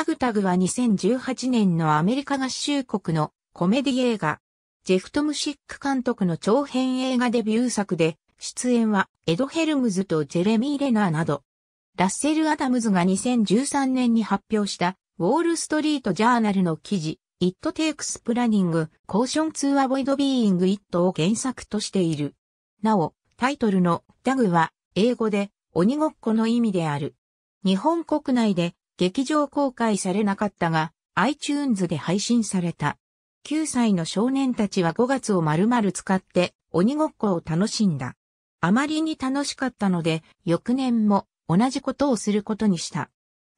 タグタグは2018年のアメリカ合衆国のコメディ映画。ジェフトムシック監督の長編映画デビュー作で、出演はエド・ヘルムズとジェレミー・レナーなど。ラッセル・アダムズが2013年に発表したウォール・ストリート・ジャーナルの記事、It Takes Planning Caution to Avoid Being It を原作としている。なお、タイトルのタグは英語で鬼ごっこの意味である。日本国内で劇場公開されなかったが、iTunes で配信された。9歳の少年たちは5月を丸々使って鬼ごっこを楽しんだ。あまりに楽しかったので、翌年も同じことをすることにした。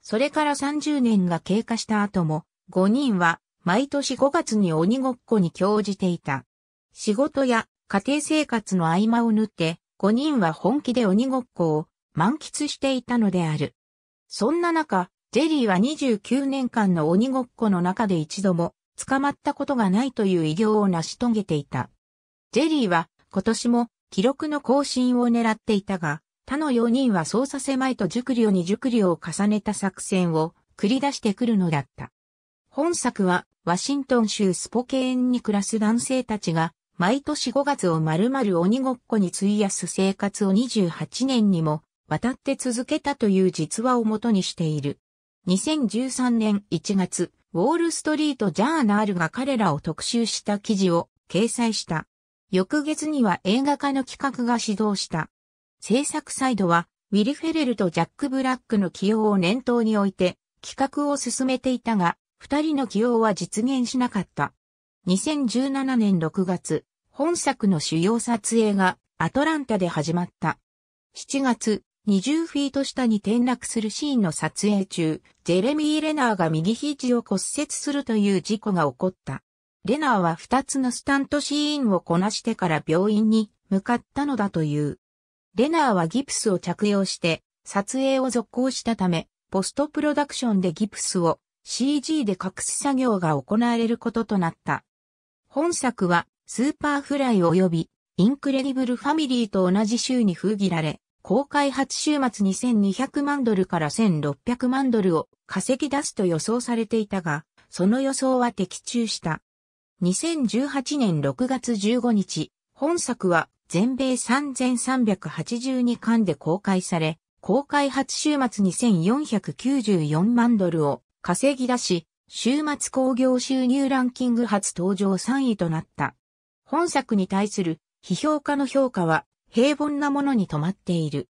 それから30年が経過した後も、5人は毎年5月に鬼ごっこに興じていた。仕事や家庭生活の合間を縫って、5人は本気で鬼ごっこを満喫していたのである。そんな中、ジェリーは29年間の鬼ごっこの中で一度も捕まったことがないという偉業を成し遂げていた。ジェリーは今年も記録の更新を狙っていたが、他の4人は操作狭いと熟慮に熟慮を重ねた作戦を繰り出してくるのだった。本作はワシントン州スポケーンに暮らす男性たちが毎年5月を丸々鬼ごっこに費やす生活を28年にも渡って続けたという実話をもとにしている。2013年1月、ウォールストリートジャーナルが彼らを特集した記事を掲載した。翌月には映画化の企画が始動した。制作サイドは、ウィル・フェレルとジャック・ブラックの起用を念頭に置いて、企画を進めていたが、二人の起用は実現しなかった。2017年6月、本作の主要撮影がアトランタで始まった。7月、20フィート下に転落するシーンの撮影中、ジェレミー・レナーが右肘を骨折するという事故が起こった。レナーは2つのスタントシーンをこなしてから病院に向かったのだという。レナーはギプスを着用して撮影を続行したため、ポストプロダクションでギプスを CG で隠す作業が行われることとなった。本作はスーパーフライ及びインクレディブルファミリーと同じ週に封切られ、公開初週末2200万ドルから1600万ドルを稼ぎ出すと予想されていたが、その予想は的中した。2018年6月15日、本作は全米3382巻で公開され、公開初週末2494万ドルを稼ぎ出し、週末興行収入ランキング初登場3位となった。本作に対する批評家の評価は平凡なものに止まっている。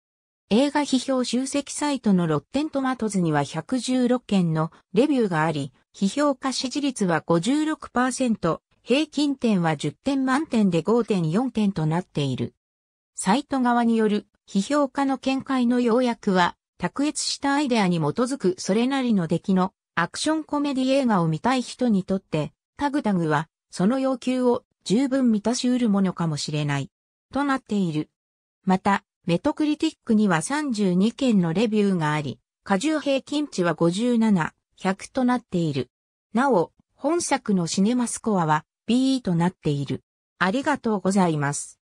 映画批評集積サイトのロッテントマトズには116件のレビューがあり、批評家支持率は56%、平均点は10点満点で5.4点となっている。サイト側による批評家の見解の要約は、卓越したアイデアに基づくそれなりの出来のアクションコメディ映画を見たい人にとって、タグタグはその要求を十分満たし得るものかもしれない。となっている。また、メトクリティックには32件のレビューがあり、過重平均値は57、100となっている。なお、本作のシネマスコアは BE となっている。ありがとうございます。